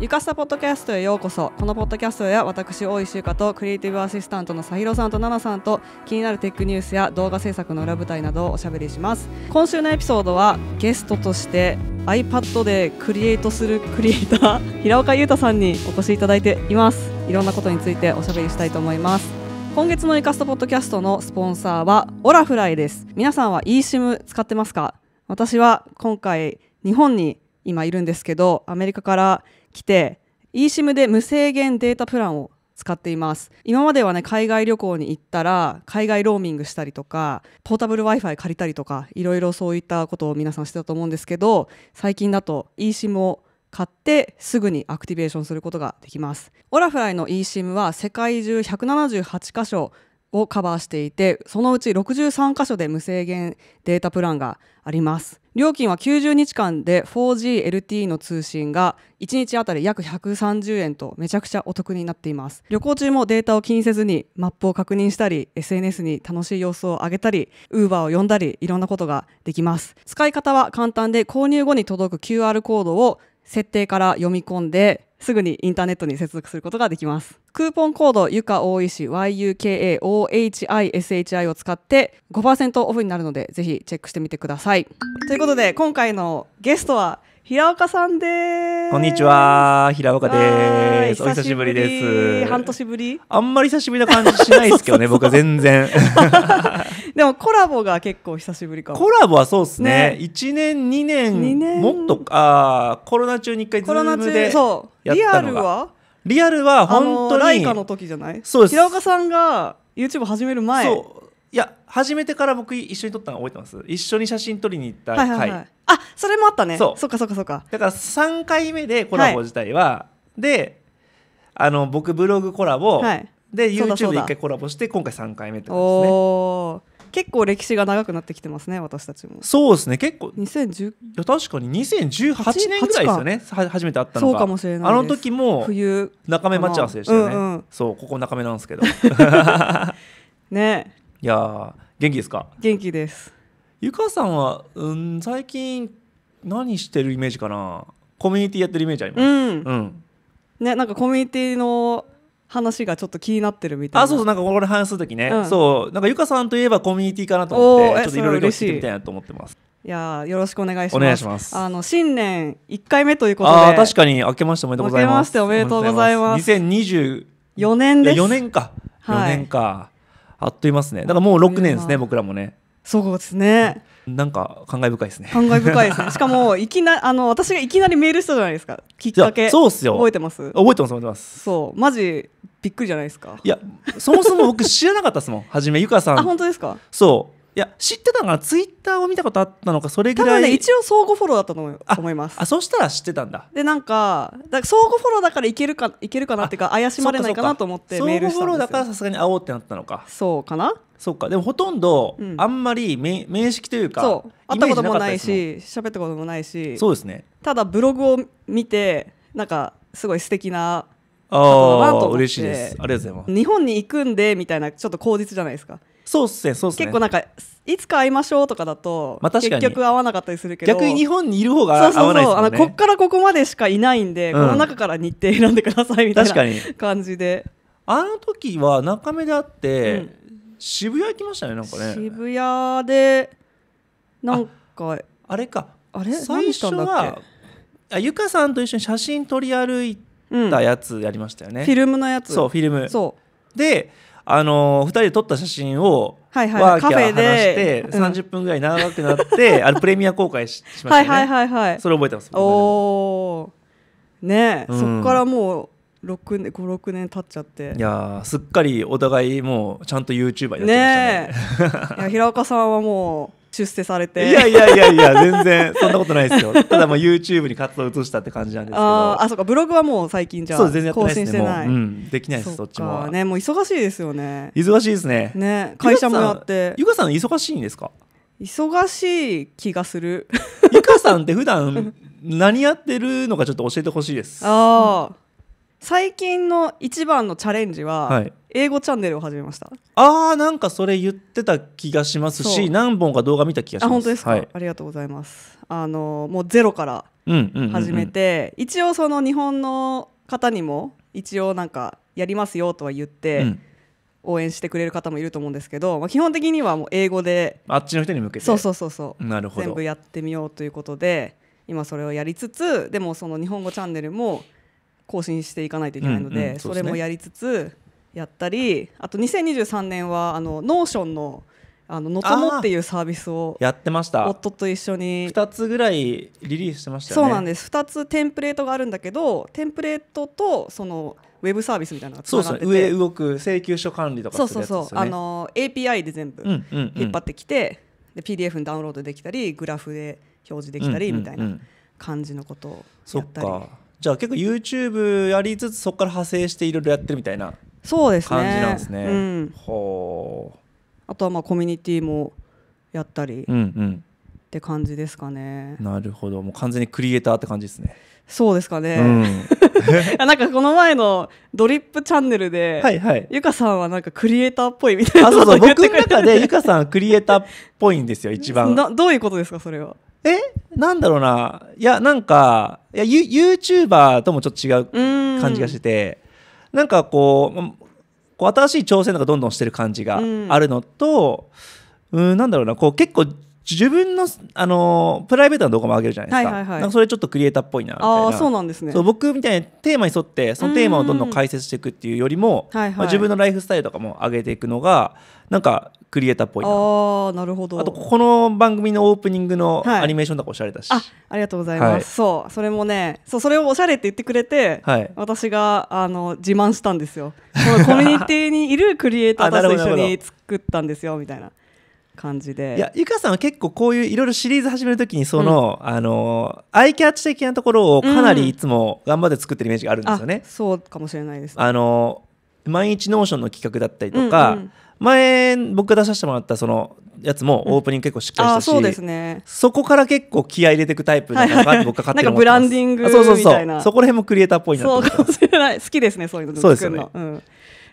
ゆかしたポッドキャストへようこそこのポッドキャストや私大石ゆかとクリエイティブアシスタントのさひろさんとななさんと気になるテックニュースや動画制作の裏舞台などをおしゃべりします今週のエピソードはゲストとして iPad でクリエイトするクリエイター平岡裕太さんにお越しいただいていますいろんなことについておしゃべりしたいと思います今月のイカストポッドキャストのスポンサーはオラフライです皆さんは eSIM 使ってますか私は今回日本に今いるんですけどアメリカから来て eSIM で無制限データプランを使っています今まではね海外旅行に行ったら海外ローミングしたりとかポータブル w i f i 借りたりとかいろいろそういったことを皆さんしてたと思うんですけど最近だと eSIM を買ってすぐにアクティベーションすることができますオラフライの eSIM は世界中178箇所をカバーしていてそのうち63箇所で無制限データプランがあります料金は90日間で 4GLTE の通信が1日あたり約130円とめちゃくちゃお得になっています旅行中もデータを気にせずにマップを確認したり SNS に楽しい様子を上げたり Uber を呼んだりいろんなことができます使い方は簡単で購入後に届く QR コードを設定から読み込んですぐにインターネットに接続することができます。クーポンコード、ゆか大石 YUKAOHISHI を使って5%オフになるので、ぜひチェックしてみてください。ということで、今回のゲストは、平岡さんです。こんにちは、平岡です。お久しぶりです。半年ぶり。あんまり久しぶりな感じしないですけどね、僕は全然。でもコラボが結構久しぶりかもコラボはそうですねね1年2年2年もっとあコロナ中に1回ズコロナーム中でそうやリったアルはリアルは本当あのライカの時じゃないそうです平岡さんが YouTube 始める前そういや始めてから僕一緒に撮ったの覚えてます一緒に写真撮りに行ったはいはいはいあそれもあったねそそうかそうかそうかだから3回目でコラボ自体は、であの僕ブログコラボ、はいでそうだそう YouTube だ一回コラボして今回3回目ってことですね結構歴史が長くなってきてますね私たちもそうですね結構2010いや確かに2018年ぐらいですよね初めて会ったのがそうかもしれないあの時も冬中目待ち合わせでしたね、うんうん、そうここ中目なんですけど ねいや元気ですか元気ですゆかさんは、うん、最近何してるイメージかなコミュニティやってるイメージあります、うん、うん、ねなんかコミュニティの話がちょっと気になってるみたいなあそうそうなんかこれ話す時ね、うん、そうなんかゆかさんといえばコミュニティかなと思ってちょっといろいろ聞いてみたいなと思ってますいやよろしくお願いします。お願いします。あの新年一回目ということで。あ確かに明けましておめでとうございます。明けましておめでとうございます。二千二十四年です。四年か。四、はい、年か。あっという間ですね。だからもう六年ですね僕らもね。そうですね。なんか感慨深いですね。感慨深いですね。しかも、いきな、あの、私がいきなりメールしたじゃないですか。きっかけ。そうっすよ。覚えてます。覚えてます。覚えてます。そう、マジびっくりじゃないですか。いや、そもそも僕知らなかったですもん。はじめ、ゆかさん。あ、本当ですか。そう。や知ってたのがツイッターを見たことあったのかそれぐらい、ね、一応相互フォローだったと思いますあそしたら知ってたんだでなんかだ相互フォローだからいけるかいけるかなっていうか怪しまれないかなと思ってメールしたんですよ相互フォローだからさすがに会おうってなったのかそうかなそうかでもほとんどあんまり面名識というかそう会ったこともないし喋ったこともないしそうですねただブログを見てなんかすごい素敵なああ嬉しいですありがとうございます日本に行くんでみたいなちょっと口実じゃないですかそうっすねそうっすね結構なんかいつか会いましょうとかだと、まあ、結局会わなかったりするけど逆に日本にいる方が合わないですもんねそうそうそうあのこっからここまでしかいないんで、うん、この中から日程選んでくださいみたいな感じであの時は中目で会って、うん、渋谷行きましたねなんかね渋谷でなんかあれかあれ最初はあゆかさんと一緒に写真撮り歩いたやつやりましたよね、うん、フィルムのやつそうフィルムそうであの2人で撮った写真をはいはい、ワーキャー話して30分ぐらい長くなって、うん、あのプレミア公開ししましたねはいはいはいはいそれ覚えてますおおね、うん、そっからもう6年56年経っちゃっていやすっかりお互いもうちゃんと YouTuber になってましたねねいや平岡さんはもう出世されていやいやいやいや全然そんなことないですよ ただもう YouTube に活動を移したって感じなんですけどああそうかブログはもう最近じゃあそう全然やってない、ね、う、うん、できないですそっちもねもう忙しいですよね忙しいですねね会社もやってゆかさん忙しいんですか忙しい気がするゆかさんって普段 何やってるのかちょっと教えてほしいですああ、最近の一番のチャレンジは、はい英語チャンネルを始めましたああなんかそれ言ってた気がしますし何本か動画見た気がしますあ本当ですか、はい、ありがとうございますあのもうゼロから始めて、一応その日本の方にも一応なんかやりますよとは言って、うん、応援してくれる方もいると思うんですけど、まあ、基本的にはもう英語であっちの人に向けてそうそうそうそうなるほど全部やってみようということで今それをやりつつでもその日本語チャンネルも更新していかないといけないのでうんうんそでね、それもやりつつやったりあと2023年はあのノーションのあののともっていうサービスをやってました夫と一緒に2つぐらいリリースしてました、ね、そうなんです2つテンプレートがあるんだけどテンプレートとそのウェブサービスみたいなのがつながってて、上動く請求書管理とか、そうそうそうあの API で全部引っ張ってきて、うんうん、で PDF にダウンロードできたりグラフで表示できたりみたいな感じのことをやったり、うんうんうん、じゃあ結構 YouTube やりつつそこから派生していろいろやってるみたいなそうですね感じなんですね。うん、ほあとはまあコミュニティもやったり、って感じですかね。なるほどもう完全にクリエイターって感じですね。そうですかね、うん、なんかこの前のドリップチャンネルで、はいはい、ゆかさんはなんかクリエイターっぽいみたいなあそうそう僕の中でゆかさんクリエイターっぽいんですよ一番などういうことですかそれはえなんだろうないやなんかいやユ YouTuber ともちょっと違う感じがしててなんかこうこう新しい挑戦とかどんどんしてる感じがあるのと、うん、なんだろうなこう結構自分の、あのー、プライベートな動画も上げるじゃないですか,、なんかそれちょっとクリエイターっぽいなみたいなあそうなんですねそう僕みたいなテーマに沿ってそのテーマをどんどん解説していくっていうよりも、はいはい、まあ、自分のライフスタイルとかも上げていくのがなんかクリエイターっぽいなあなるほどあとこの番組のオープニングのアニメーションとかおしゃれだし、はい、あありがとうございます、はい、そうそれもねそうそれをおしゃれって言ってくれて、はい、私があの自慢したんですよこのコミュニティにいるクリエイターたちと一緒に作ったんですよみたいな感じでいやゆかさんは結構こういういろいろシリーズ始めるときにその、うん、あのアイキャッチ的なところをかなりいつも頑張って作ってるイメージがあるんですよね、うん、そうかもしれないです、ね、あの毎日ノーションの企画だったりとか、うんうん、前僕が出させてもらったそのやつもオープニング結構しっかりしたし、うん、そうですね、そこから結構気合い入れていくタイプなのか僕が 勝手にブランディングみたいなそうそうそうそこら辺もクリエイターっぽいな そうかもしれない好きですねそういうのそうですよね、うん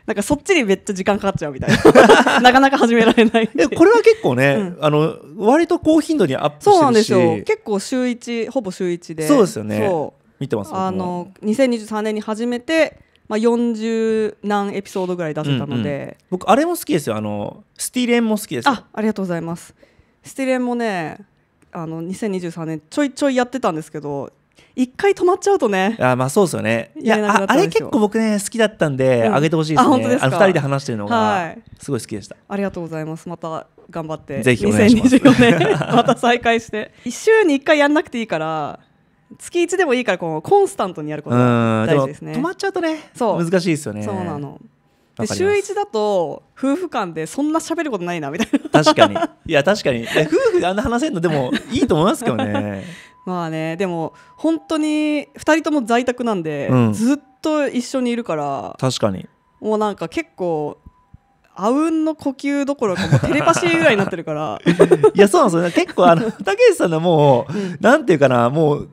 なんかそっちにめっちゃ時間かかっちゃうみたいな なかなか始められないえこれは結構ね、うん、あの割と高頻度にアップしてそうなんですよ結構週1ほぼ週1でそうですよね見てますあの2023年に始めてまあ、40何エピソードぐらい出せたので、うんうん、僕あれも好きですよあのスティレンも好きですあありがとうございますスティレンもねあの2023年ちょいちょいやってたんですけど一回止まっちゃうとねあまあそうですよねいやあれ結構僕ね好きだったんで、あげてほしいですねですか。二2人で話してるのがすごい好きでした、ありがとうございますまた頑張ってぜひお願いします2024年 また再開して1週に1回やんなくていいから月1でもいいからこうコンスタントにやることが大事ですね止まっちゃうとねそう難しいですよねそうなので週1だと夫婦間でそんな喋ることないなみたいな確かにいや確かに夫婦であんな話せるのでもいいと思いますけどね まあねでも本当に2人とも在宅なんで、うん、ずっと一緒にいるから確かにもうなんか結構あうんの呼吸どころかもテレパシーぐらいになってるから いやそうなんですよ、結構あの竹内さんのもう、うん、なんていうかなもう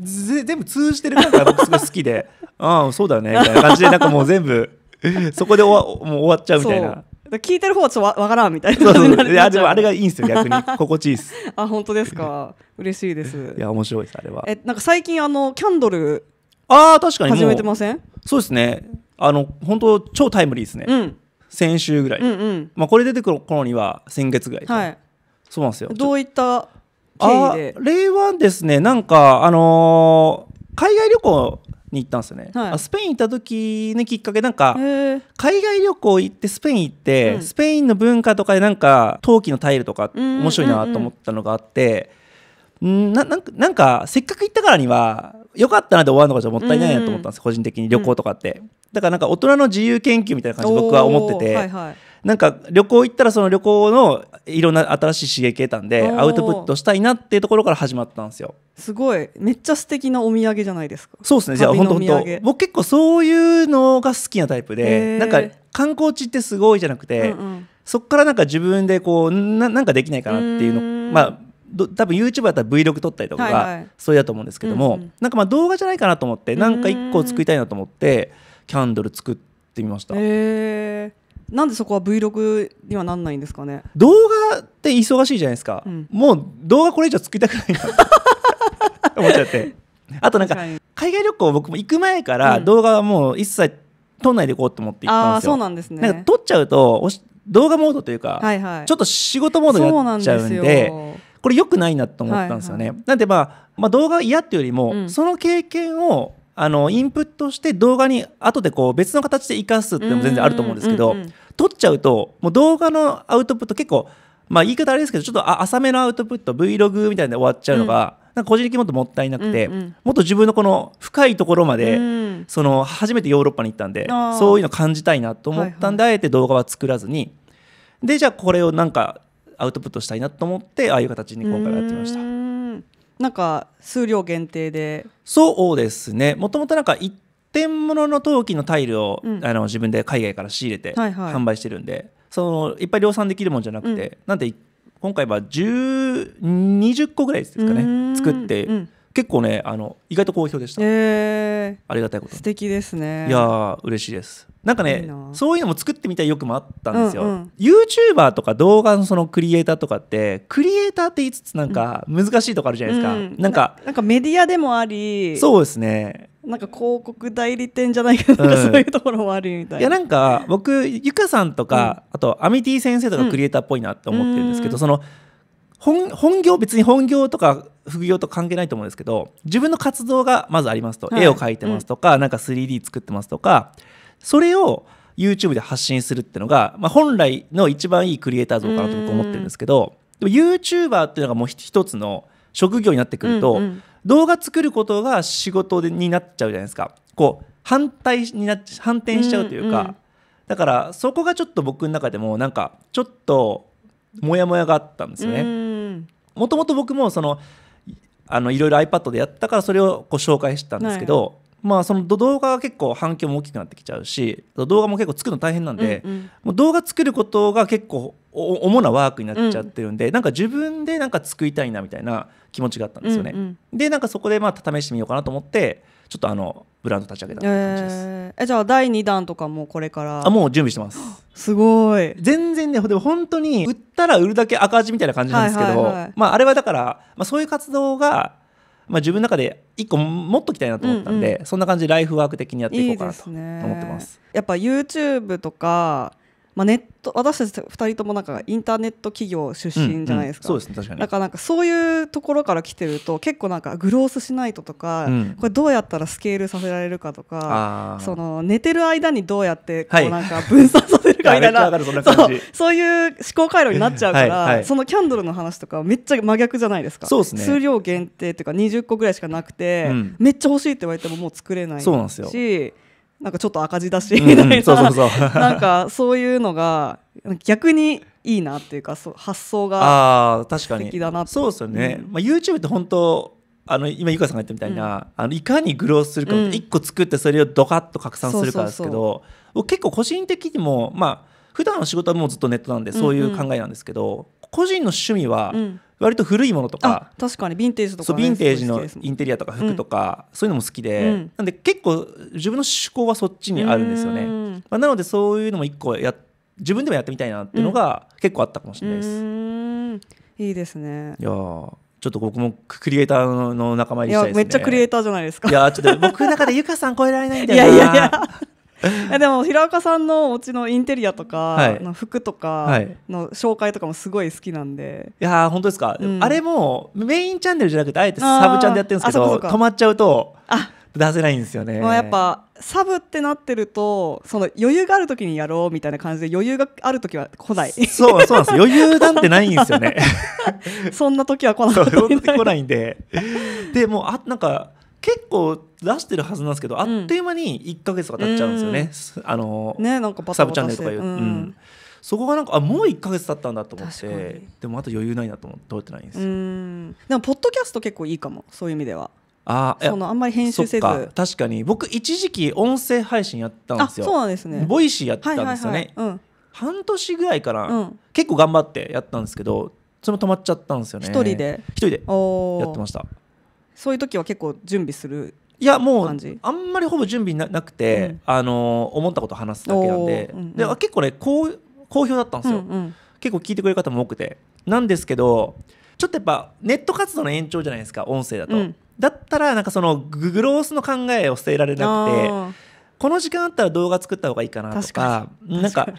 全部通じてる感が僕すごい好きでああそうだよねみたいな感じでなんかもう全部そこでおわもう終わっちゃうみたいな聞いてる方はちょっとわからんみたいな感じになるいやでもあれがいいんですよ逆に心地いいですあ本当ですか嬉しいですいや面白いですあれはえなんか最近あのキャンドルああ確かに始めてませんそうですねあの本当超タイムリーですね、うん、先週ぐらい、うんうん、まあ、これ出てくる頃には先月ぐらい、はい、そうなんですよどういった経緯で令和ですねなんかあのー、海外旅行に行ったんですよね、はい、あスペイン行った時のきっかけなんか海外旅行行ってスペイン行って、うん、スペインの文化とかでなんか陶器のタイルとか面白いなと思ったのがあって、うんうん、ななんかなんかせっかく行ったからにはよかったなで終わるのがじゃもったいないなと思ったんです、うんうん、個人的に旅行とかって、だからなんか大人の自由研究みたいな感じ僕は思ってて。はいはいなんか旅行行ったらその旅行のいろんな新しい刺激得たんでアウトプットしたいなっていうところから始まったんですよすごいめっちゃ素敵なお土産じゃないですかそうですねじゃあ本当本当僕結構そういうのが好きなタイプでなんか観光地ってすごいじゃなくて、うんうん、そこからなんか自分でこうななんかできないかなっていうのまあ多分 YouTube だったら Vlog 撮ったりとか、はいはい、そうだと思うんですけども、うんうん、なんかまあ動画じゃないかなと思ってなんか1個作りたいなと思ってキャンドル作ってみました。えーなんでそこは Vlog にはなんないんですかね動画って忙しいじゃないですか、うん、もう動画これ以上作りたくないなっ 思っちゃってあとなんか海外旅行僕も行く前から動画はもう一切撮んないでいこうと思って行ったんですよ、うん、そうなんですねなんか撮っちゃうと動画モードというか、はいはい、ちょっと仕事モードになっちゃうんでこれ良くないなと思ったんですよね、はいはい、なんで、まあ、まあ動画嫌っていうよりも、うん、その経験をあのインプットして動画に後でこう別の形で生かすっていうのも全然あると思うんですけど、うんうんうん、撮っちゃうともう動画のアウトプット結構まあ言い方あれですけどちょっと浅めのアウトプット Vlog みたいなで終わっちゃうのが、うん、なんか個人的にもっともったいなくて、うんうん、もっと自分のこの深いところまで、うん、その初めてヨーロッパに行ったんでそういうの感じたいなと思ったんで、はいはい、あえて動画は作らずにでじゃあこれをなんかアウトプットしたいなと思ってああいう形に今回やってました。なんか数量限定でそうですねもともとなんか天物の陶器のタイルを、うん、あの自分で海外から仕入れて販売してるんで、はいはい、そのいっぱい量産できるもんじゃなくて、うん、なんで今回は20個ぐらいですかね作って、うん、結構ねあの意外と好評でした、えー、ありがたいこと素敵ですねいや嬉しいですなんかねそういうのも作ってみたい欲もあったんですよ、うんうん、YouTuber とか動画のそのクリエイターとかってクリエイターって言いつつなんか難しいとこあるじゃないですか、うん、なんかなんかメディアでもありそうですねなんか広告代理店じゃないけど、うん、そういうところもあるみたいいやなんか僕ゆかさんとか、うん、あとアミティ先生とかクリエイターっぽいなって思ってるんですけど、うん、その本本業別に本業とか副業と関係ないと思うんですけど自分の活動がまずありますと、はい、絵を描いてますとか、うん、なんか 3D 作ってますとかそれを YouTube で発信するっていうのが、まあ、本来の一番いいクリエイター像かなと僕思ってるんですけどでも YouTuber っていうのがもう一つの職業になってくると、うんうん、動画作ることが仕事でになっちゃうじゃないですかこう反対にな反転しちゃうというか、うんうん、だからそこがちょっと僕の中でもなんかちょっとモヤモヤがあったんですよね。もともと僕もそのあのいろいろ iPad でやったからそれをご紹介してたんですけど、はいまあ、その動画が結構反響も大きくなってきちゃうし動画も結構作るの大変なんで、うんうん、もう動画作ることが結構主なワークになっちゃってるんで、うん、なんか自分でなんか作りたいなみたいな気持ちがあったんですよね。うんうん、でなんかそこでまあ試してみようかなと思ってちょっとあのブランド立ち上げた感じです。えー、じゃあ第2弾とかもこれからあもう準備してます。すごい全然ねでも本当に売ったら売るだけ赤字みたいな感じなんですけど、はいはいはい、まあ、あれはだから、まあ、そういう活動が、まあ、自分の中で一個持っときたいなと思ったんで、うんうん、そんな感じでライフワーク的にやっていこうかなと思ってます。いいすね、やっぱ YouTube とかまあ、ネット私たち2人ともなんかインターネット企業出身じゃないですか、うんうん、そうですね確かにだからなんかそういうところから来てると結構なんかグロースしないととか、うん、これどうやったらスケールさせられるかとかその寝てる間にどうやってこうなんか分散させるかみたいなは いそなそう、そういう思考回路になっちゃうから はい、そのキャンドルの話とかめっちゃ真逆じゃないですかそうすね数量限定っていうか20個ぐらいしかなくて、うん、めっちゃ欲しいって言われてももう作れないそうなんですよしなんかちょっと赤字だしみたいな、ん、そうなんかそういうのが逆にいいなっていうかそう発想が素敵だなそうですよね、うん、まあ、YouTube って本当あの今ゆかさんが言ったみたいな、うん、あのいかにグローするか一個作ってそれをドカッと拡散するかですけど、結構個人的にもまあ普段の仕事はもうずっとネットなんでそういう考えなんですけど、個人の趣味は、割と古いものとか確かにヴィンテージとか、ね、ヴィンテージのインテリアとか服とか、うん、そういうのも好きで、うん、なんで結構自分の趣向はそっちにあるんですよね、まあ、なのでそういうのも一個や自分でもやってみたいなっていうのが結構あったかもしれないです。いいですねいやちょっと僕もクリエイターの仲間入りしたいです、ね、いやめっちゃクリエイターじゃないですかいやちょっと僕の中でゆかさん超えられないんだよないやいやいや えでも平岡さんのお家のインテリアとか、はい、服とかの紹介とかもすごい好きなんで、いや、本当ですか、うん、あれもメインチャンネルじゃなくてあえてサブチャンでやってるんですけど止まっちゃうと出せないんですよね、まあ、やっぱサブってなってるとその余裕がある時にやろうみたいな感じで余裕がある時は来ないそうそうなんです余裕なんてないんですよね そんな時は来ない来ないんででもあなんか結構出してるはずなんですけどあっという間に1か月とか経っちゃうんですよね、あのねなんかサブチャンネルとかいう、うんそこがなんかあもう1か月経ったんだと思ってでもあと余裕ないなと思って取ってないんですよでもポッドキャスト結構いいかもそういう意味ではあそのあんまり編集せず確かに僕一時期音声配信やったんですよそうなんですねボイシーやってたんですよね、半年ぐらいから、結構頑張ってやったんですけどそれも止まっちゃったんですよね一人で一人でやってましたそういう時は結構準備するいやもうあんまりほぼ準備ななくて、うん、あの思ったこと話すだけなんでうんうん、で結構ねこ好評だったんですよ、うんうん、結構聞いてくれる方も多くてなんですけどちょっとやっぱネット活動の延長じゃないですか音声だと、うん、だったらなんかそのグロースの考えを捨てられなくてこの時間あったら動画作った方がいいかなとかなんか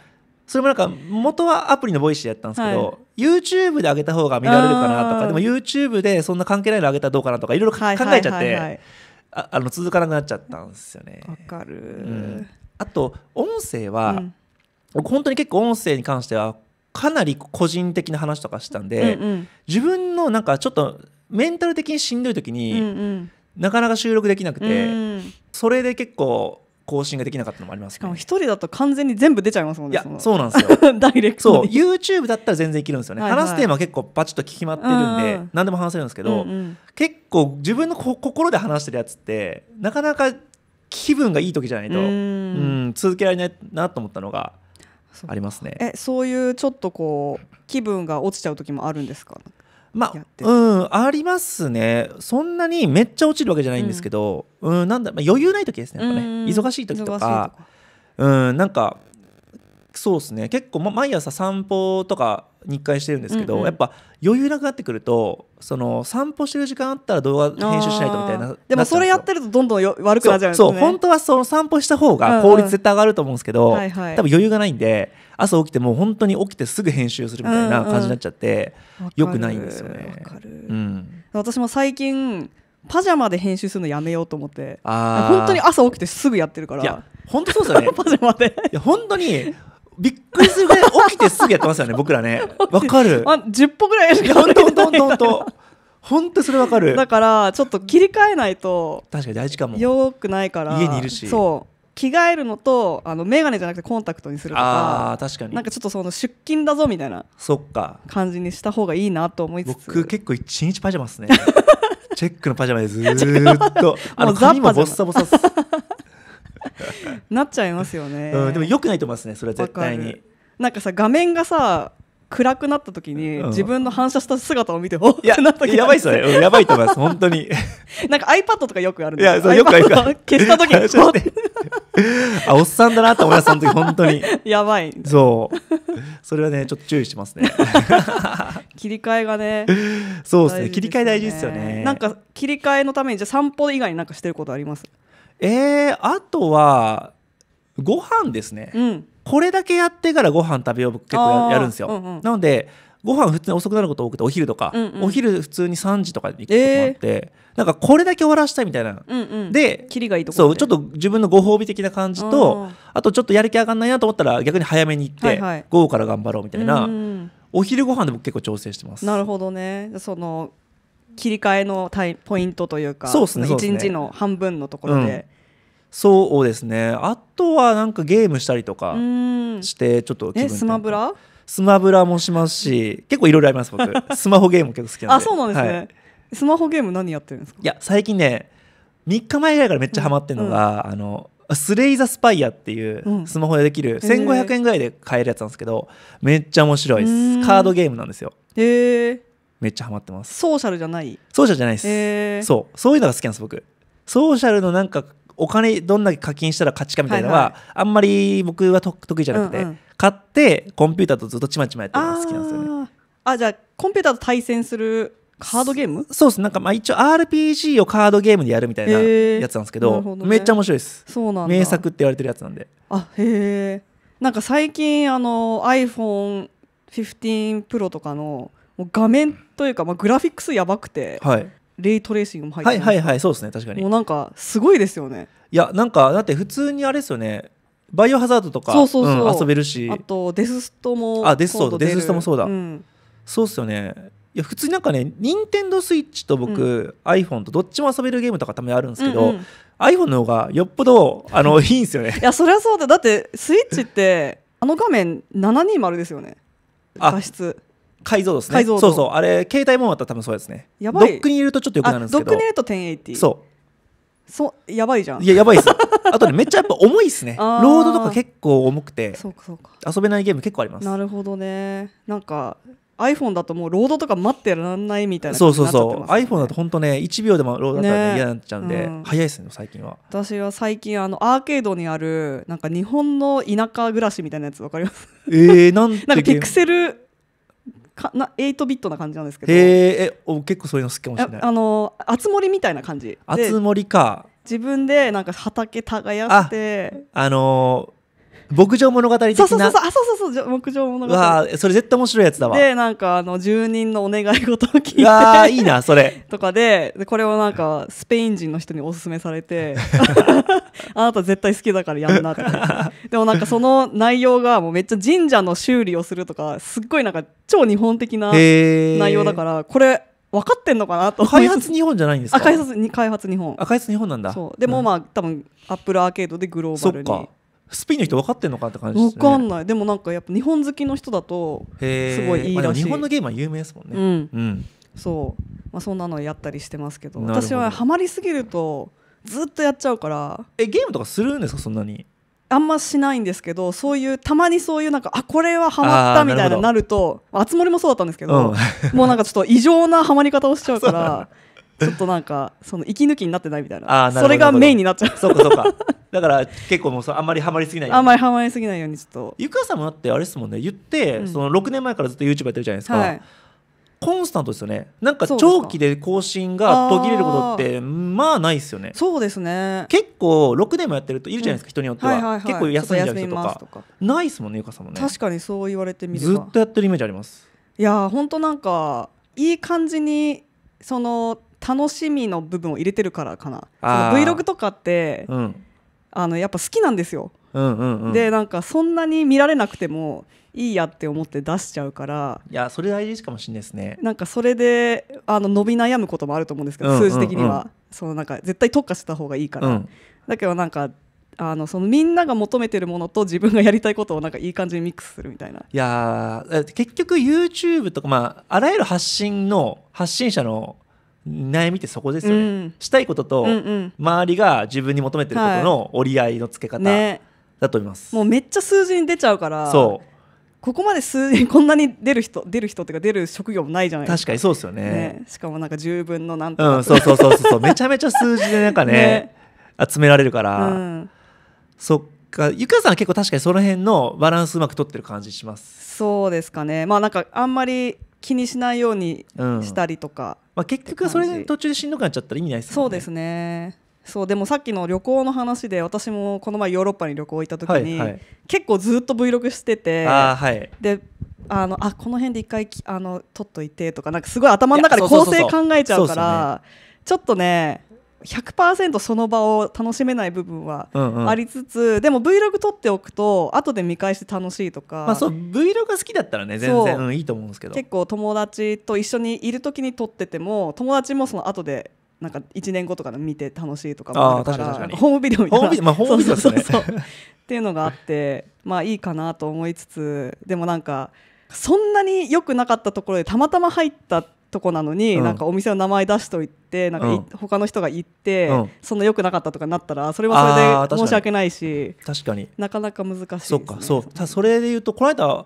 それもなんか元はアプリのボイシーやったんですけど、はい、YouTube で上げた方が見られるかなとかでも YouTube でそんな関係ないの上げたらどうかなとかいろいろ考えちゃって、ああの続かなくなっちゃったんですよね。わかる、うん、あと音声は、うん、僕本当に結構音声に関してはかなり個人的な話とかしたんで、うんうん、自分のなんかちょっとメンタル的にしんどい時に、うんうん、なかなか収録できなくて、うん、それで結構更新ができなかったのもあります、ね、しかも一人だと完全に全部出ちゃいますもんねいやそうなんですよ ダイレクトそう YouTube だったら全然いけるんですよね、はいはい、話すテーマ結構パチッと決まってるんで何でも話せるんですけど、うんうん、結構自分のこ心で話してるやつってなかなか気分がいい時じゃないとうん続けられないなと思ったのがありますねえそういうちょっとこう気分が落ちちゃう時もあるんですかまあ、うん、ありますね。そんなにめっちゃ落ちるわけじゃないんですけど、うん、うん、なんだ、まあ、余裕ない時ですね。やっぱね、忙しい時とか、うん、なんか。そうですね。結構、ま、毎朝散歩とか日課してるんですけど、うんうん、やっぱ余裕なくなってくると、その散歩してる時間あったら動画編集しないとみたいな。でもそれやってるとどんどんよ悪くなっちゃうんですね。そう本当はその散歩した方が効率絶対上がると思うんですけど、うんうんはいはい、多分余裕がないんで。朝起きてもう本当に起きてすぐ編集するみたいな感じになっちゃって、うんうん、よくないんですよね。うん、私も最近パジャマで編集するのやめようと思って本当に朝起きてすぐやってるからいや本当そうですよね パジャマでいや本当にびっくりするぐらい起きてすぐやってますよね 僕らねわかるあ10歩ぐらいしか本当本当本当本当それわかるだからちょっと切り替えないと確かに大事かもよくないから家にいるしそう着替えるのとあの眼鏡じゃなくてコンタクトにするとかあ確かになんかちょっとその出勤だぞみたいなそっか感じにした方がいいなと思いつつ僕結構一日パジャマっすね チェックのパジャマでずーっとあの髪もボッサボサっす、なっちゃいますよね、うん、でもよくないと思いますねそれは絶対になんかさ画面がさ暗くなった時に、うん、自分の反射した姿を見ておっやなったやばいっすねやばいと思います 本当になんか iPad とかよくあるんですよいやよく消した時に あおっさんだなと思いますその時本当に やばいそうそれはねちょっと注意してますね切り替えがねそうですね、ね、切り替え大事ですよねなんか切り替えのためにじゃ散歩以外になんかしてることありますえー、あとはご飯ですね、うん、これだけやってからご飯食べよう結構やるんですよ、うんうん、なのでご飯普通に遅くなること多くてお昼とか、うんうん、お昼普通に3時とかに行くこともあって、えー、なんかこれだけ終わらしたいみたいな、うんうん、でキリがいいとこそうちょっと自分のご褒美的な感じとあとちょっとやる気上がんないなと思ったら逆に早めに行って、はいはい、午後から頑張ろうみたいな、うん、お昼ご飯でも結構調整してますなるほどねその切り替えのタイポイントというかそうですね一日の半分のところで、そうですねあとはなんかゲームしたりとかしてちょっと気分スマブラスマブラもしますし結構いろいろあります僕 スマホゲーム結構好きなんであそうなんですね、はい、スマホゲーム何やってるんですかいや最近ね3日前ぐらいからめっちゃハマってるのが、うん、あのスレイ・ザ・スパイアっていうスマホでできる1500円ぐらいで買えるやつなんですけど、めっちゃ面白いですカードゲームなんですよへえめっちゃハマってますソーシャルじゃないソーシャルじゃないです、そうそういうのが好きなんです僕ソーシャルのなんかお金どんだけ課金したら勝ちかみたいなのは、はいはい、あんまり僕は得意じゃなくて、うんうん、買ってコンピューターとずっとちまちまやってるのが好きなんですよねあじゃあコンピューターと対戦するカードゲームそうですなんかまあ一応 RPG をカードゲームでやるみたいなやつなんですけどどね、めっちゃ面白いですそうなん名作って言われてるやつなんであへえんか最近あの iPhone15 Pro とかのもう画面というか、まあ、グラフィックスやばくて、はい、レイトレーシングも入ってはいはいはいそうですね確かにもうなんかすごいですよねいやなんかだって普通にあれですよねバイオハザードとかそうそうそう、うん、遊べるしあとデスストもあデスストデスストもそうだ、うん、そうっすよねいや普通になんかね任天堂スイッチと僕、うん、iPhone とどっちも遊べるゲームとかたまにあるんですけど、うんうん、iPhone の方がよっぽどあの いいんですよねいやそりゃそうだだってスイッチってあの画面720ですよね画質解像度ですね解像度そうそうあれ携帯もまた多分そうですねやばいドックに入れるとちょっとよくなるんですけどドックに入れると1080そうそうやばいじゃんいややばいです あとねめっちゃやっぱ重いですねロードとか結構重くてそうかそうか遊べないゲーム結構ありますなるほどねなんか iPhone だともうロードとか待ってらんないみたいな、そうそうそう iPhone だと本当ね1秒でもロードだったら、ねね、嫌になっちゃうんで、うん、早いっすね最近は私は最近あのアーケードにあるなんか日本の田舎暮らしみたいなやつわかりますえー、なんてなんかピクセルかな8ビットな感じなんですけどへえ結構そういうの好きかもしれないあの厚盛りみたいな感じ厚盛りか自分でなんか畑耕してあのー牧場物語的なそうそうそうあそうそうそう牧場物語わそれ絶対面白いやつだわでなんかあの住人のお願い事を聞いてあいいなそれ とかでこれをなんかスペイン人の人におすすめされて あなた絶対好きだからやんなとかでもなんかその内容がもうめっちゃ神社の修理をするとかすっごいなんか超日本的な内容だからこれ分かってんのかなと開発日本じゃないんですか開発日本あ開発日本なんだそうでもまあ、うん、多分アップルアーケードでグローバルにスピンの人分かってんのかって感じです、ね、分かんないでもなんかやっぱ日本好きの人だとすごいいいらしい、日本のゲームは有名ですもんね、うん、うん、そう、まあ、そんなのやったりしてますけど私はハマりすぎるとずっとやっちゃうからえゲームとかするんですかそんなにあんましないんですけどそういうたまにそういうなんかあこれはハマったみたいななるとあつ森もそうだったんですけど、うん、もうなんかちょっと異常なハマり方をしちゃうから ちょっとなんかその息抜きになってないみたいなそれがメインになっちゃうそうかそうかだから結構もうあんまりハマりすぎないあんまりハマりすぎないようにちょっとゆかさんもだってあれですもんね言って、うん、その6年前からずっと YouTube やってるじゃないですか、はい、コンスタントですよねなんか長期で更新が途切れることってまあないですよねそうですね結構6年もやってるといるじゃないですか、うん、人によってははいはいはい、結構休んじゃう人とかとかないですもんねゆかさんもね確かにそう言われてみずっとやってるイメージありますいや本当なんかいい感じにその楽しみの部分を入れてるからかな Vlog とかって、うん、あのやっぱ好きなんですよ。うんうんうん、でなんかそんなに見られなくてもいいやって思って出しちゃうからいやそれ大事かもしれないですねなんかそれであの伸び悩むこともあると思うんですけど、うんうんうん、数字的にはそのなんか絶対特化した方がいいから、うん、だけどなんかあのそのみんなが求めてるものと自分がやりたいことをなんかいい感じにミックスするみたいないや結局 YouTube とか、まあ、あらゆる発信の発信者の悩みってそこですよね、うん、したいことと、周りが自分に求めてることの折り合いのつけ方だと思います、ね、もうめっちゃ数字に出ちゃうからそうここまで数字 こんなに出る人出る人っていうか出る職業もないじゃないですか確かにそうですよね、ね、しかもなんか十分のなんとか、うん、そうそうそうそうめちゃめちゃ数字でなんかね、ね、集められるから、うん、そっかゆかさんは結構確かにその辺のバランスうまく取ってる感じしますそうですかねまあなんかあんまり気にしないようにしたりとか、うん、まあ、結局それ途中でしんどくなっちゃったら意味ないですねそうですねそうでもさっきの旅行の話で私もこの前ヨーロッパに旅行行った時に、はいはい、結構ずっと Vlog しててあ、はい、であのあこの辺で一回あの撮っといてとかなんかすごい頭の中で構成考えちゃうから、ちょっとね100%その場を楽しめない部分はありつつ、うんうん、でも Vlog 撮っておくと後で見返して楽しいとか、まあ、そう Vlog が好きだったらね全然、うん、いいと思うんですけど結構友達と一緒にいる時に撮ってても友達もその後でなんか1年後とかで見て楽しいとかもあるからホームビデオみたいな、まあ、ホームビデオですねっていうのがあってまあいいかなと思いつつでもなんかそんなに良くなかったところでたまたま入ったってとこなのに、うん、なんかお店の名前出しといてなんか、うん、他の人が行って、うん、そんな良くなかったとかになったらそれはそれで申し訳ないし確かになかなか難しいです、ね、そうかそうそれで言うとこの間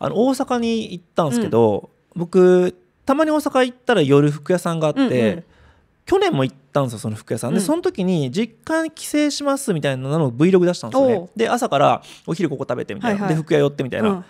あの大阪に行ったんですけど、うん、僕たまに大阪行ったら夜服屋さんがあって、うんうん、去年も行ったんですよその服屋さん、うん、でその時に実家に帰省しますみたいなのを Vlog 出したんですよねで朝からお昼ここ食べてみたいな、はいはい、で服屋寄ってみたいな、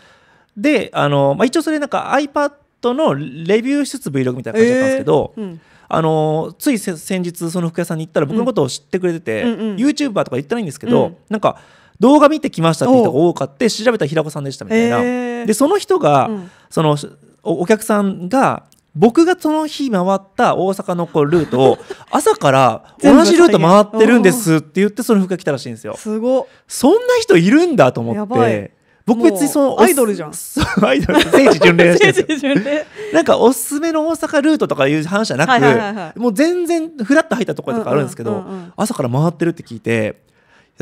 であの、まあ、一応それなんか iPad トのレビューしつつ Vlog みたいな感じだったんですけど、えーうん、あのつい先日その服屋さんに行ったら僕のことを知ってくれてて、うんうんうん、YouTuber とか言ってないんですけど、うん、なんか動画見てきましたって人が多かって調べた平子さんでしたみたいな、えー、でその人が、うん、そのお客さんが僕がその日回った大阪のこうルートを 朝から同じルート回ってるんですって言ってその服が来たらしいんですよ。すごそんな人いるんだと思って。僕別にそのアイドルじゃんそうアイドル聖地巡礼してるんなんかおすすめの大阪ルートとかいう話じゃなく、はいはいはいはい、もう全然フラッと入ったところとかあるんですけど、うんうんうんうん、朝から回ってるって聞いて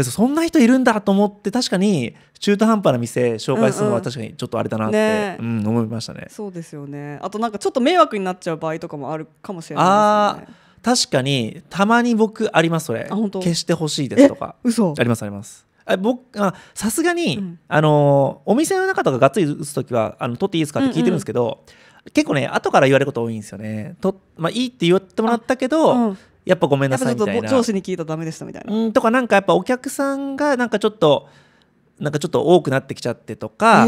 そんな人いるんだと思って確かに中途半端な店紹介するのは確かにちょっとあれだなって、うんうんねうん、思いましたねそうですよねあとなんかちょっと迷惑になっちゃう場合とかもあるかもしれないですね確かにたまに僕ありますそれ消してほしいですとか嘘ありますありますあ僕さすがに、うん、あのお店の中とかがっつり打つ時はあの取っていいですかって聞いてるんですけど、うんうん、結構ね後から言われること多いんですよねと、まあ、いいって言ってもらったけど、うん、やっぱごめんなさいみたいな上司に聞いたらダメでしたみたいな、ん、とかなんかやっぱお客さんがなんかちょっとなんかちょっと多くなってきちゃってとか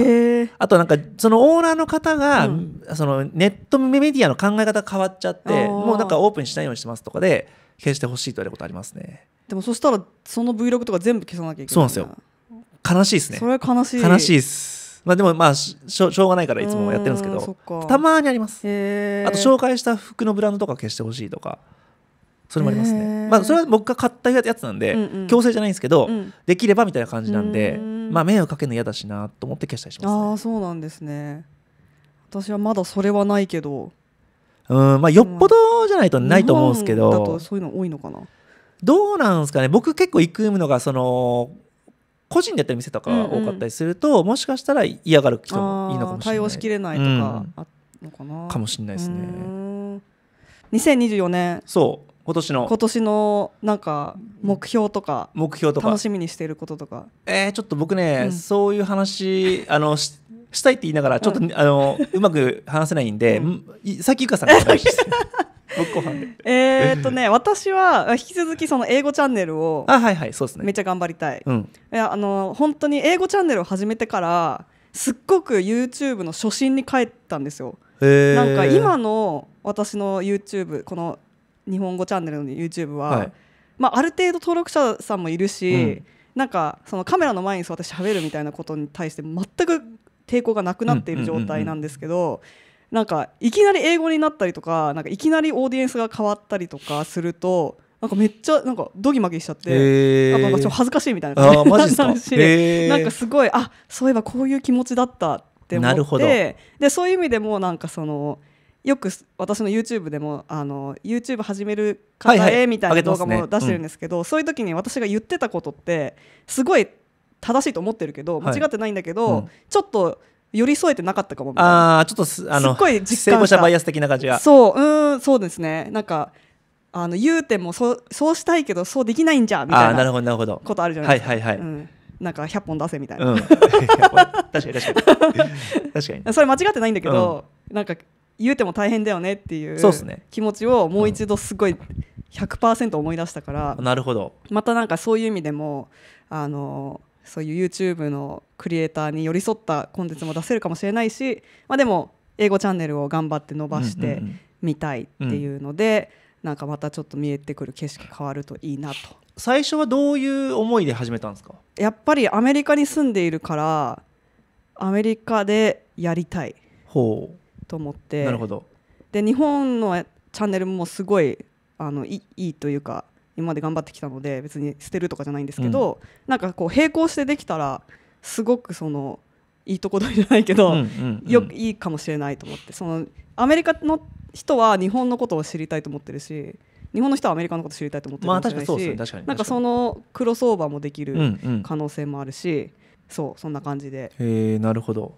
あとなんかそのオーナーの方が、うん、そのネットメディアの考え方変わっちゃってもうなんかオープンしないようにしてますとかで消してほしいと言われることありますね。でもそしたらその Vlog とか全部消さなきゃいけないそうなんですよ悲しいですねそれ悲しい悲しいですまあでもまあしょしょうがないからいつもやってるんですけどたまにありますあと紹介した服のブランドとか消してほしいとかそれもありますね、まあ、それは僕が買ったやつなんで、うんうん、強制じゃないんですけど、うん、できればみたいな感じなんで、んまあ、迷惑かけるの嫌だしなと思って消したりします、ね、ああそうなんですね私はまだそれはないけどうんまあよっぽどじゃないとないと思うんですけど、まあ、だとそういうの多いのかなどうなんですかね僕結構行くのがその個人でやってる店とか多かったりすると、うんうん、もしかしたら嫌がる人もいいのかもしれない対応しきれないとかあのかな、うん、かもしれないですね2024年そう今年の今年のなんか目標とか目標とか楽しみにしていることとかえー、ちょっと僕ね、うん、そういう話あのししたいって言いながらちょっと、うん、あのうまく話せないんで、うん、さっきゆかさんが話して えっとね 私は引き続きその英語チャンネルをあはいはいそうですねめっちゃ頑張りたい,、うん、いやあの本当に英語チャンネルを始めてからすっごく YouTube の初心に帰ったんですよなんか今の私の YouTube この日本語チャンネルの YouTube は、はい、まあ、ある程度登録者さんもいるし、うん、なんかそのカメラの前に座って喋るみたいなことに対して全く抵抗がなくなっている状態なんですけど、なんかいきなり英語になったりとかなんかいきなりオーディエンスが変わったりとかするとなんかめっちゃなんかドギマギしちゃって、えー、なんかちょっと恥ずかしいみたいな感じになるし、んかすごいあそういえばこういう気持ちだったって思ってでそういう意味でもなんかそのよく私の YouTube でもあの YouTube 始める方へみたいな動画も出してるんですけど、そういう時に私が言ってたことってすごい正しいと思ってるけど間違ってないんだけど、はいうん、ちょっと寄り添えてなかったかもみたいなあちょっとすあのすごい実感したバイアス的な感じがそううんそうですねなんかあの言うてもそうそうしたいけどそうできないんじゃみたいなことあるじゃないですかはいはいはい、うんなんか100本出せみたいな、うん、確かに確かに確かに それ間違ってないんだけど、うん、なんか言うても大変だよねっていうそうす、ね、気持ちをもう一度すごい100%思い出したから、なるほどまたなんかそういう意味でもあのそういう YouTube のクリエイターに寄り添ったコンテンツも出せるかもしれないし、まあ、でも英語チャンネルを頑張って伸ばしてみたいっていうので、うん、なんかまたちょっと見えてくる景色変わるといいなと。最初はどういう思いで始めたんですかやっぱりアメリカに住んでいるからアメリカでやりたいと思ってなるほどで日本のチャンネルもすごいあのいいいというか今まで頑張ってきたので別に捨てるとかじゃないんですけど、うん、なんかこう並行してできたらすごくそのいいとこ取りじゃないけど、うんうんうん、よくいいかもしれないと思ってそのアメリカの人は日本のことを知りたいと思ってるし日本の人はアメリカのこと知りたいと思ってるかもし確かになんかそのクロスオーバーもできる可能性もあるし、うんうん、そうそんな感じで。へなるほど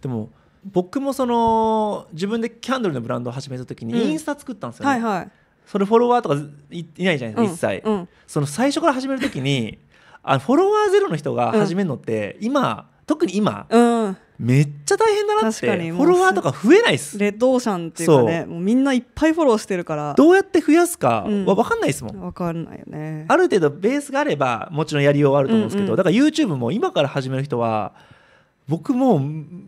でも僕もその自分でキャンドルのブランドを始めた時にインスタ作ったんですよね。うんはいはいそれフォロワーとかいいないじゃないですか、一切、うん、その最初から始めるときにあフォロワーゼロの人が始めるのって、今特に今、うん、めっちゃ大変だなってフォロワーとか増えないっすレッドオーシャンっていうかねもうみんないっぱいフォローしてるからどうやって増やすかは分かんないですもん、分かんないよねある程度ベースがあればもちろんやりようはあると思うんですけど、うんうん、だから YouTube も今から始める人は僕もう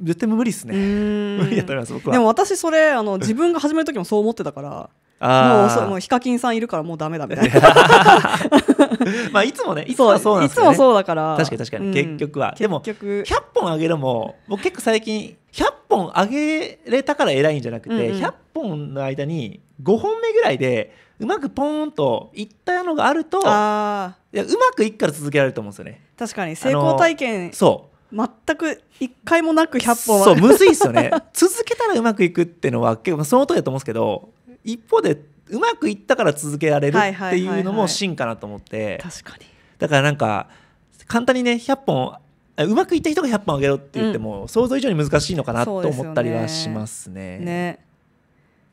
絶対無理っすね無理 やと思います僕はでも私それあの自分が始める時もそう思ってたからもうもうヒカキンさんいるからもうだめだみたいな まあいつもねいつもそうなんですよ、ね、いつもそうだから確かに確かに、結局はでも100本あげるも僕結構最近100本あげれたから偉いんじゃなくて、うんうん、100本の間に5本目ぐらいでうまくポーンといったのがあるとあいやうまくいくから続けられると思うんですよね確かに成功体験そう全く一回もなく100本そうむずいっすよね続けたらうまくいくっていうのは結構その通りだと思うんですけど一方でうまくいったから続けられるっていうのも進かなと思って、確かにだからなんか簡単にね100本うまくいった人が100本あげろって言っても、うん、想像以上に難しいのかなと思ったりはしますね。すねね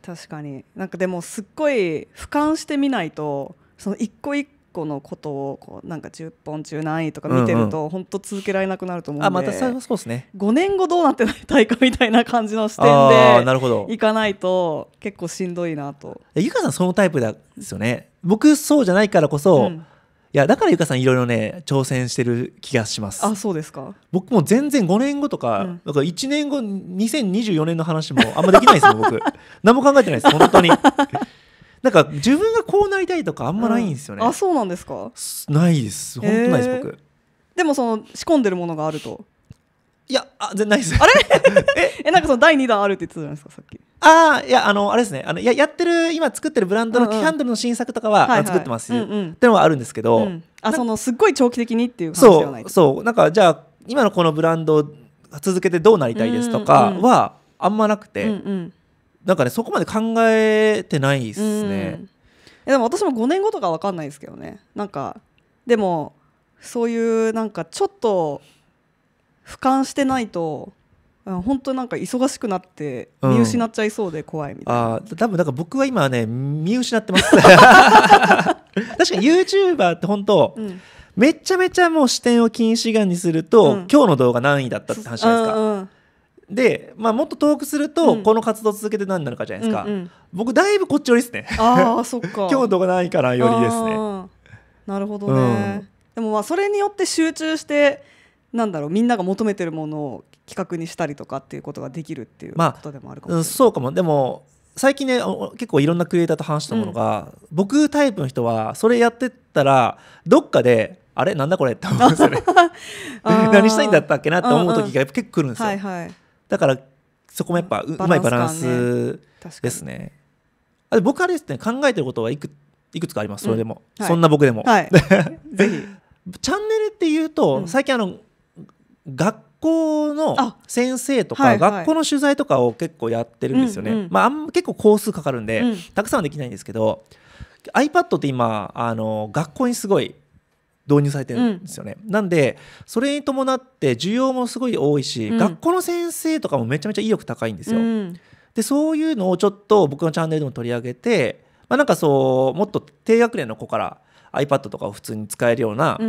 確かになんかでもすっごい俯瞰してみないとその一個一個のことをこうなんか10本中何位とか見てると、本当続けられなくなると思うので、あまたそうですね5年後どうなってないかみたいな感じの視点でなるほどいかないと結構しんどいなとゆかさんそのタイプですよね僕そうじゃないからこそ、うん、いやだからゆかさんいろいろね挑戦してる気がしますあそうですか僕も全然5年後とかうん、なんか1年後2024年の話もあんまできないですよ僕 何も考えてないです本当になんか自分がこうなりたいとかあんまないんですよね、うん、あそうなんですかないです本当ないです、えー、僕でもその仕込んでるものがあるといやあ全然ないですあれ えなんかその第2弾あるって言ってたじゃないですかさっきああいやあのあれですねあのややってる今作ってるブランドのキャンドルの新作とかは、うんうん、作ってます、はいはい、ってのはあるんですけど、うん、あそのすっごい長期的にっていう話ではないそうなんかじゃあ今のこのブランド続けてどうなりたいですとかはあんまなくて、うんうん、なんかねそこまで考えてないっすね、うん、でも私も5年後とか分かんないですけどねなんかでもそういうなんかちょっと俯瞰してないと本当なんか忙しくなって見失っちゃいそうで怖いみたいな、うん、あ多分なんか僕は今ね見失ってます 確かに YouTuber って本当、うん、めちゃめちゃもう視点を近視眼にすると、うん、今日の動画何位だったって話じゃないですか、うんうんで、まあ、もっと遠くすると、うん、この活動続けて何になるかじゃないですか、うんうん、僕だいぶこっち寄りですねああそっか強度がないからよりですねなるほどね、うん、でもまあそれによって集中してなんだろうみんなが求めてるものを企画にしたりとかっていうことができるっていうことでもあるかもしれない、まあうん、そうかもでも最近ね結構いろんなクリエイターと話したものが、僕タイプの人はそれやってったらどっかであれなんだこれって思うんですよね 何したいんだったっけなって思う時が結構くるんですよ、はいはいだからそこもやっぱう,、まいバランスですねあ僕はですね考えてることはいくいくつかあります、それでも、うんはい、そんな僕でも、はい、ぜひチャンネルっていうと、うん、最近あの学校の先生とか、はいはい、学校の取材とかを結構やってるんですよね、うんうん、まあ、あん結構工数かかるんで、うん、たくさんはできないんですけど iPad って今あの学校にすごい導入されてるんですよね、うん、なんでそれに伴って需要もすごい多いし、うん、学校の先生とかもめちゃめちゃ意欲高いんですよ、うん、でそういうのをちょっと僕のチャンネルでも取り上げて、まあ、なんかそうもっと低学年の子から iPad とかを普通に使えるような、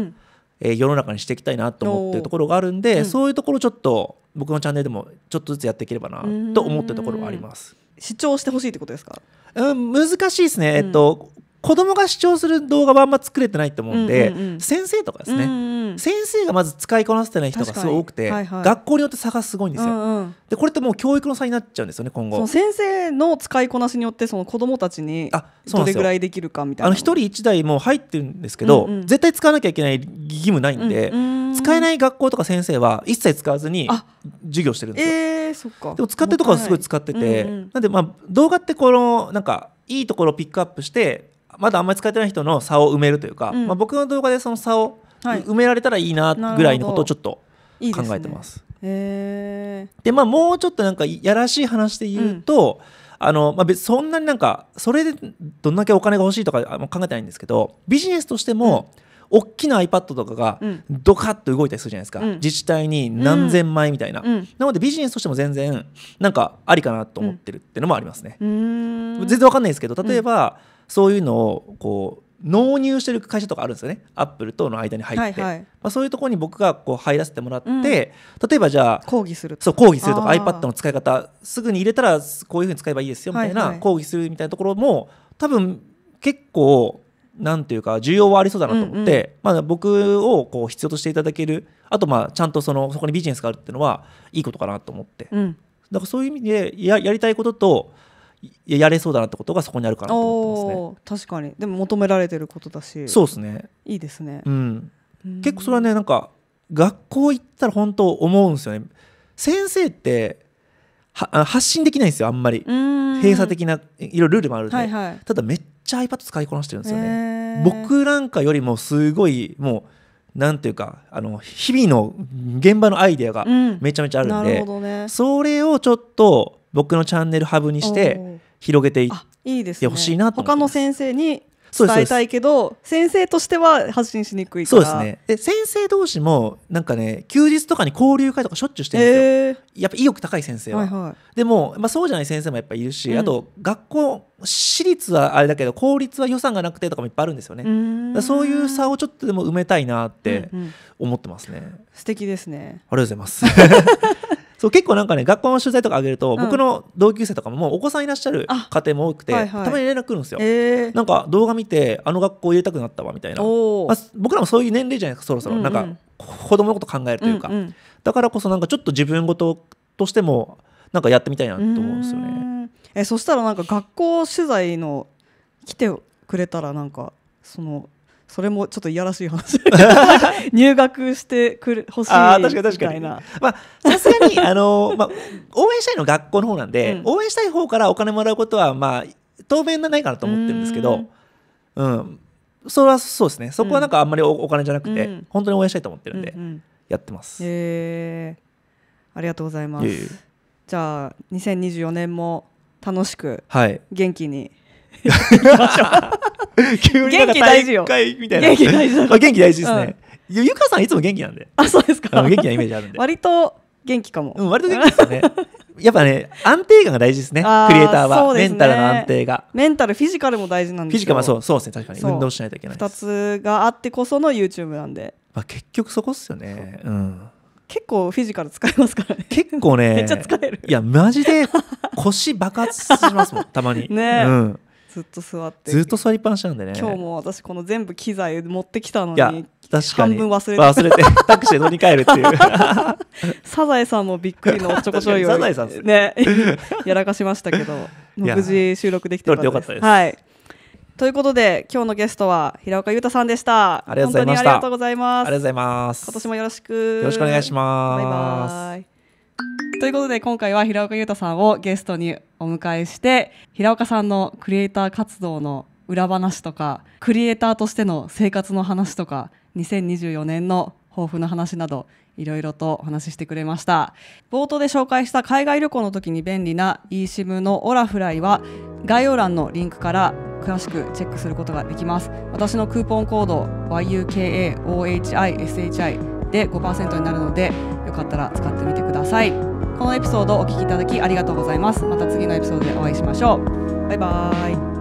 えー、世の中にしていきたいなと思ってるところがあるんで、そういうところちょっと僕のチャンネルでもちょっとずつやっていければなと思ってるところがあります。主張してほしいってことですか、うん、難しいですね、えっと子供が主張する動画はあんま作れてないと思うんで、うんうんうん、先生とかですね、うんうん、先生がまず使いこなせてない人がすごく多くて、はいはい、学校によって差がすごいんですよ、うんうん、でこれってもう教育の差になっちゃうんですよね今後先生の使いこなしによってその子供たちにどれぐらいできるかみたいなあの1人1台もう入ってるんですけど、うんうん、絶対使わなきゃいけない義務ないんで、うんうん、使えない学校とか先生は一切使わずに授業してるんですよ、えー、そっかでも使ってるとこはすごい使ってて、うんうん、なんでまあ動画ってこのなんかいいところをピックアップしてまだあんまり使えてない人の差を埋めるというか、うん、まあ、僕の動画でその差を埋められたらいいなぐらいのことをちょっと考えてます。い、いで、ね、まあ、もうちょっとなんかやらしい話で言うと、うんあのまあ、そんなになんかそれでどんだけお金が欲しいとか考えてないんですけどビジネスとしても、うん、大きな iPad とかがドカッと動いたりするじゃないですか、うん、自治体に何千枚みたいな、うん、なのでビジネスとしても全然なんかありかなと思ってるっていうのもありますね、全然わかんないですけど例えば、そういうのをこう納入してる会社とかあるんですよねアップルとの間に入って、はいはい、まあ、そういうところに僕がこう入らせてもらって、うん、例えばじゃあ講義するそう講義するとか iPad の使い方すぐに入れたらこういうふうに使えばいいですよみたいな、はいはい、講義するみたいなところも多分結構なんていうか需要はありそうだなと思って、うんうん、まあ、僕をこう必要としていただけるあとまあちゃんとそのそこにビジネスがあるっていうのはいいことかなと思って、うん、だからそういう意味でややりたいこととやれそうだなってことがそこにあるかなと思ってますね確かにでも求められてることだしそうですねいいですね、うん、結構それはねなんか学校行ったら本当思うんですよね先生っては発信できないんですよあんまり閉鎖的ないろいろルールもあるんで、はいはい、ただめっちゃ iPad 使いこなしてるんですよね僕なんかよりもすごいもうなんていうかあの日々の現場のアイデアがめちゃめちゃあるんで、うんね、それをちょっと僕のチャンネルハブにして広げていってほしいなと、他の先生に伝えたいけど先生としては発信しにくいそうですねで先生同士もなんかね休日とかに交流会とかしょっちゅうしてるんですよ、えー、やっぱ意欲高い先生は、はいはい、でも、まあ、そうじゃない先生もやっぱいるし、うん、あと学校私立はあれだけど公立は予算がなくてとかもいっぱいあるんですよねそういう差をちょっとでも埋めたいなって思ってますね、うんうん、素敵ですねありがとうございます そう結構なんかね学校の取材とかあげると、うん、僕の同級生とかももうお子さんいらっしゃる家庭も多くて、はいはい、たまに連絡来るんですよ、えー、なんか動画見てあの学校入れたくなったわみたいな、まあ、僕らもそういう年齢じゃないですかそろそろ、うんうん、なんか子供のこと考えるというか、うんうん、だからこそなんかちょっと自分事としてもなんかやってみたいなと思うんですよねえそしたらなんか学校取材の来てくれたらなんかそのそれもちょっといやらしい話 入学してくる欲しいみたいな確かまあさすがに あの、まあ、応援したいの学校の方なんで、うん、応援したい方からお金もらうことはまあ当面ないかなと思ってるんですけどうん、それはそうですねそこはなんかあんまりおお金じゃなくて、うん、本当に応援したいと思ってるんで、うんうん、やってますへえー、ありがとうございますじゃあ2024年も楽しく、はい、元気に 急になんか大会みたい元気大事だ元気大事ですね。うゆかさんいつも元気なんで。あ、そうですか。元気なイメージあるんで。割と元気かも。うん、割と元気ですね。やっぱね、安定感が大事ですね。クリエイターは、メンタルの安定が。メンタル、フィジカルも大事なんですフィジカルはそう、そうですね。確かに運動しないといけない。二つがあってこその YouTube なんで。まあ、結局そこっすよね。うん。結構フィジカル使いますからね結構ね めっちゃ疲れるいやマジで腰爆発しますもんたまに ね、うん、ずっと座ってずっと座りっぱなしなんでね今日も私この全部機材持ってきたのに半分忘れて忘れて タクシー乗り換えるっていうサザエさんもびっくりのおちょこちょいを サザエさんすね やらかしましたけど無事収録できてよかったです、はい、ということで今日のゲストは平岡裕太さんでしたありがとうございましありがとうございます今年もよろしくよろしくお願いしますバイバイということで今回は平岡裕太さんをゲストにお迎えして平岡さんのクリエイター活動の裏話とかクリエイターとしての生活の話とか2024年の抱負の話などいろいろとお話ししてくれました冒頭で紹介した海外旅行の時に便利な eSIM のオラフライは概要欄のリンクから詳しくチェックすることができます私のクーポンコード YUKAOHISHI で5%になるのでよかったら使ってみてくださいこのエピソードをお聴きいただきありがとうございますまた次のエピソードでお会いしましょうバイバーイ